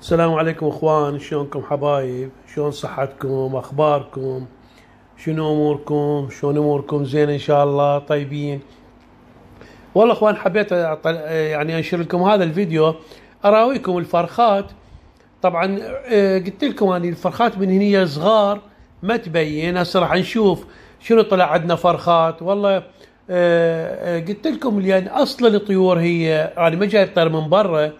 السلام عليكم اخوان شلونكم حبايب شلون صحتكم اخباركم شنو اموركم شلون اموركم زين ان شاء الله طيبين والله اخوان حبيت يعني انشر لكم هذا الفيديو اراويكم الفرخات طبعا آه، قلت لكم اني يعني الفرخات من هنا صغار ما تبين هسه راح نشوف شنو طلع عندنا فرخات والله آه، آه، قلت لكم لان اصل الطيور هي يعني ما جاي طير من برا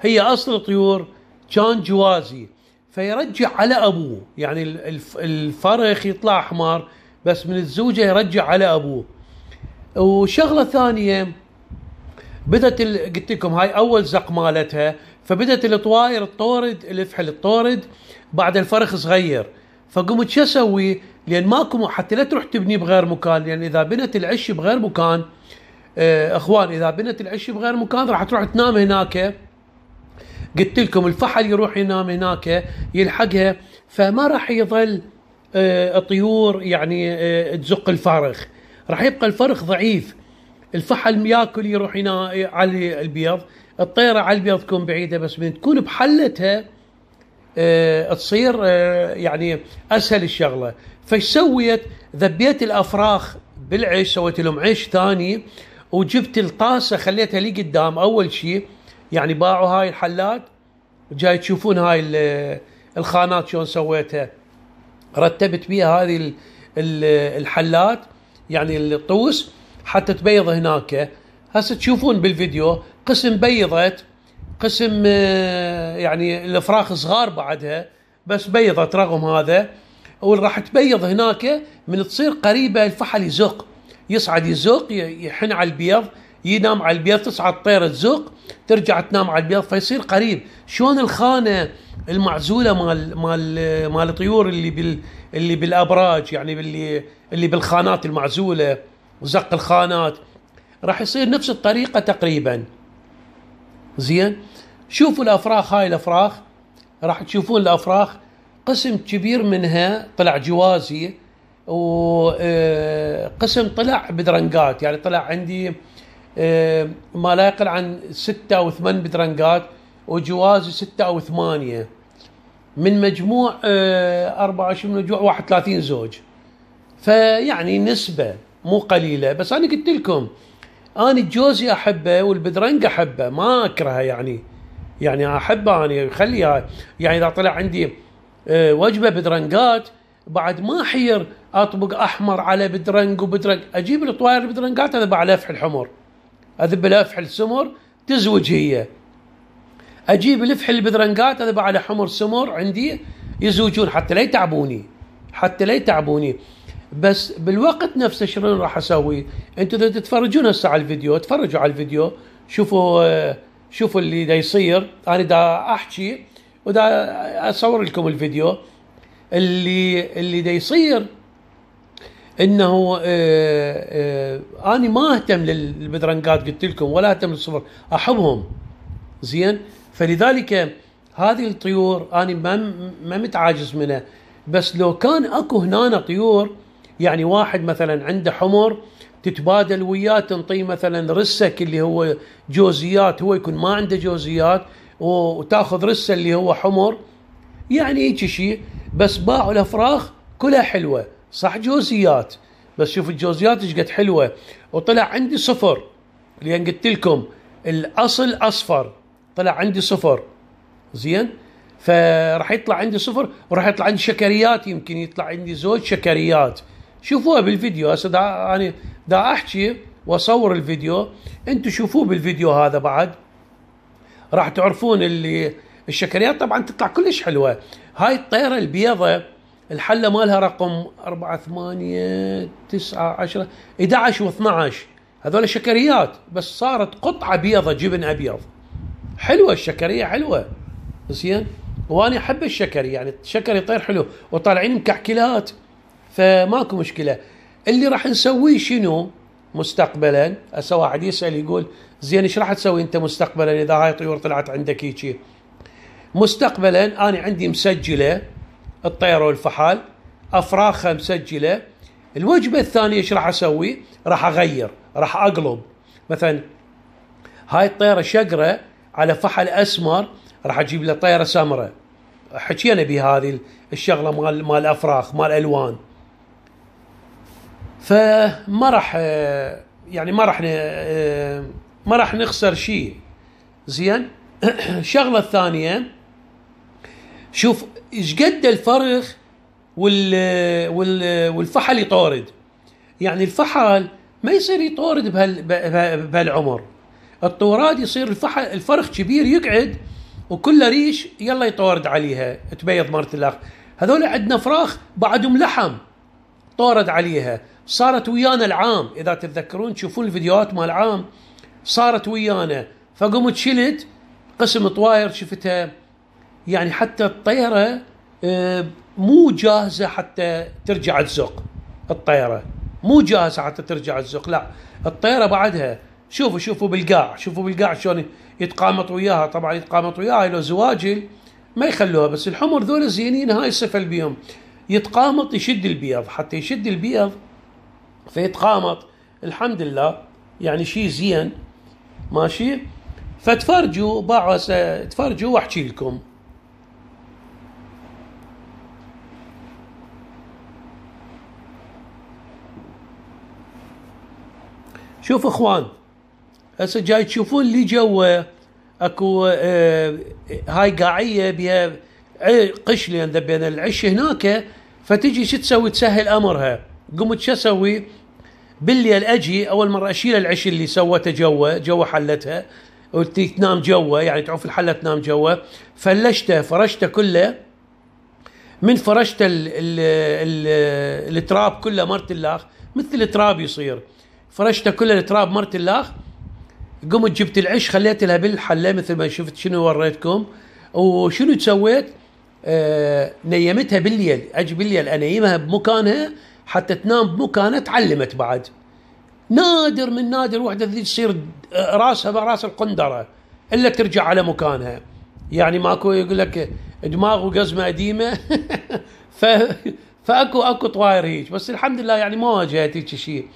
هي اصل الطيور كان جوازي فيرجع على ابوه يعني الفرخ يطلع احمر بس من الزوجه يرجع على ابوه وشغله ثانيه بدت قلت لكم هاي اول زق مالتها فبدت الطواير تطورد الفحل تطورد بعد الفرخ صغير فقمت شو اسوي؟ لان ماكو حتى لا تروح تبني بغير مكان لان اذا بنت العش بغير مكان آه، اخوان اذا بنت العش بغير مكان راح تروح تنام هناك قلت لكم الفحل يروح ينام هناك يلحقها فما راح يظل آه، الطيور يعني آه، تزق الفرخ راح يبقى الفرخ ضعيف الفحل ياكل يروح هنا على البيض الطيره على البيض تكون بعيده بس من تكون بحلتها آه، تصير يعني اسهل الشغله فايش سويت؟ ذبيت الافراخ بالعيش سويت لهم عيش ثاني وجبت الطاسه خليتها لي قدام اول شيء يعني باعوا هاي الحلات جاي تشوفون هاي الخانات شلون سويتها رتبت بيها هذه الحلات يعني الطوس حتى تبيض هناك هسه تشوفون بالفيديو قسم بيضت قسم آه، يعني الافراخ صغار بعدها بس بيضت رغم هذا وراح تبيض هناك من تصير قريبه الفحل يزق يصعد يزق يحن على البيض ينام على البيض تصعد الطير تزق ترجع تنام على البيض فيصير قريب شلون الخانه المعزوله مال مال مال الطيور اللي بال اللي بالابراج يعني باللي اللي بالخانات المعزوله وزق الخانات راح يصير نفس الطريقه تقريبا زين شوفوا الافراخ هاي الافراخ راح تشوفون الافراخ قسم كبير منها طلع جوازي وقسم آه، طلع بدرنقات يعني طلع عندي آه، ما لا يقل عن ستة أو ثمان بدرنقات وجوازي ستة أو ثمانية من مجموع 24 آه، من مجموع 31 زوج فيعني نسبة مو قليلة بس أنا قلت لكم أنا الجوزي أحبه والبدرنق أحبه ما أكرهه يعني يعني أحبه أنا خليها يعني إذا طلع عندي آه، وجبة بدرنقات بعد ما حير أطبق أحمر على بدرنق وبدرنق أجيب الطوائر بدرنجات هذا بعلفح الحمر اذب الافحل سمر تزوج هي اجيب الافحل البذرنقات اذبه على حمر سمر عندي يزوجون حتى لا يتعبوني حتى لا يتعبوني بس بالوقت نفسه شنو راح اسوي؟ انتم اذا تتفرجون هسه على الفيديو تفرجوا على الفيديو شوفوا شوفوا اللي دا يصير انا دا احكي ودا اصور لكم الفيديو اللي اللي دا يصير انه آه، آه، اني ما اهتم للبدرنقات قلت لكم ولا اهتم للصفر احبهم زين فلذلك هذه الطيور اني ما ما متعاجز منها بس لو كان اكو هنا طيور يعني واحد مثلا عنده حمر تتبادل وياه تنطيه مثلا رسك اللي هو جوزيات هو يكون ما عنده جوزيات وتاخذ رسه اللي هو حمر يعني هيك شيء بس باعوا الافراخ كلها حلوه صح جوزيات بس شوف الجوزيات ايش قد حلوه وطلع عندي صفر لان قلت لكم الاصل اصفر طلع عندي صفر زين فراح يطلع عندي صفر وراح يطلع عندي شكريات يمكن يطلع عندي زوج شكريات شوفوها بالفيديو هسه دا انا دا احكي واصور الفيديو انتم شوفوه بالفيديو هذا بعد راح تعرفون اللي الشكريات طبعا تطلع كلش حلوه هاي الطيره البيضه الحلة مالها رقم 4 8 9 10 11 و12 هذول شكريات بس صارت قطعة بيضة جبن أبيض حلوة الشكرية حلوة زين وأنا أحب الشكري يعني الشكر يطير حلو وطالعين مكحكلات فماكو مشكلة اللي راح نسويه شنو مستقبلا هسه واحد يسأل يقول زين ايش راح تسوي انت مستقبلا اذا هاي الطيور طلعت عندك هيجي مستقبلا انا عندي مسجله الطير والفحال افراخها مسجله الوجبه الثانيه ايش راح اسوي؟ راح اغير راح اقلب مثلا هاي الطيره شقره على فحل اسمر راح اجيب له طيره سمراء حكينا بهذه الشغله مال مال افراخ مال الوان فما راح يعني ما راح ما راح نخسر شيء زين الشغله الثانيه شوف ايش قد الفرخ وال وال والفحل يطارد يعني الفحل ما يصير يطارد بهال بهالعمر الطوراد يصير الفحل الفرخ كبير يقعد وكله ريش يلا يطارد عليها تبيض مرت الاخ هذول عندنا فراخ بعدهم لحم طارد عليها صارت ويانا العام اذا تتذكرون تشوفون الفيديوهات مال العام صارت ويانا فقمت شلت قسم طواير شفتها يعني حتى آه، الطيرة مو جاهزة حتى ترجع تزق الطيرة مو جاهزة حتى ترجع تزق لا الطيرة بعدها شوفوا شوفوا بالقاع شوفوا بالقاع شلون يتقامط وياها طبعا يتقامط وياها لو زواجل ما يخلوها بس الحمر ذول زينين هاي الصفة بيهم يتقامط يشد البيض حتى يشد البيض فيتقامط الحمد لله يعني شيء زين ماشي فتفرجوا باعوا تفرجوا واحكي لكم شوف اخوان هسه جاي تشوفون اللي جوا اكو آه هاي قاعيه بها قش لان بين العش هناك فتجي شو تسوي تسهل امرها قمت شو اسوي بالليل اجي اول مره اشيل العش اللي سوته جوا جوا حلتها تنام جوا يعني تعوف الحله تنام جوا فلشته فرشته كله من فرشته التراب كله مرت الاخ مثل التراب يصير فرشته كل التراب مرت الاخ قمت جبت العش خليت لها بالحله مثل ما شفت شنو وريتكم وشنو سويت؟ آه نيمتها بالليل اجي بالليل انيمها بمكانها حتى تنام بمكانها تعلمت بعد نادر من نادر وحده ذي تصير آه، راسها براس القندره الا ترجع على مكانها يعني ماكو يقول لك دماغ وقزمه قديمه ف فاكو اكو طواير هيك بس الحمد لله يعني ما واجهت هيك شيء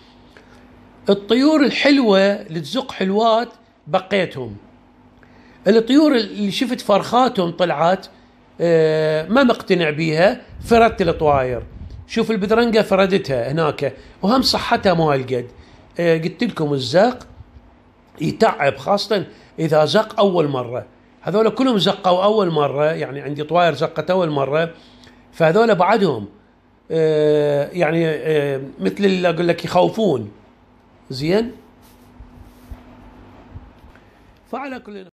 الطيور الحلوة اللي تزق حلوات بقيتهم الطيور اللي شفت فرخاتهم طلعت آه، ما مقتنع بيها فردت الطواير شوف البذرنقة فردتها هناك وهم صحتها ما القد آه، قلت لكم الزق يتعب خاصة إذا زق أول مرة هذول كلهم زقوا أول مرة يعني عندي طواير زقت أول مرة فهذول بعدهم آه، يعني مثل اللي أقول لك يخوفون زين فعلى كل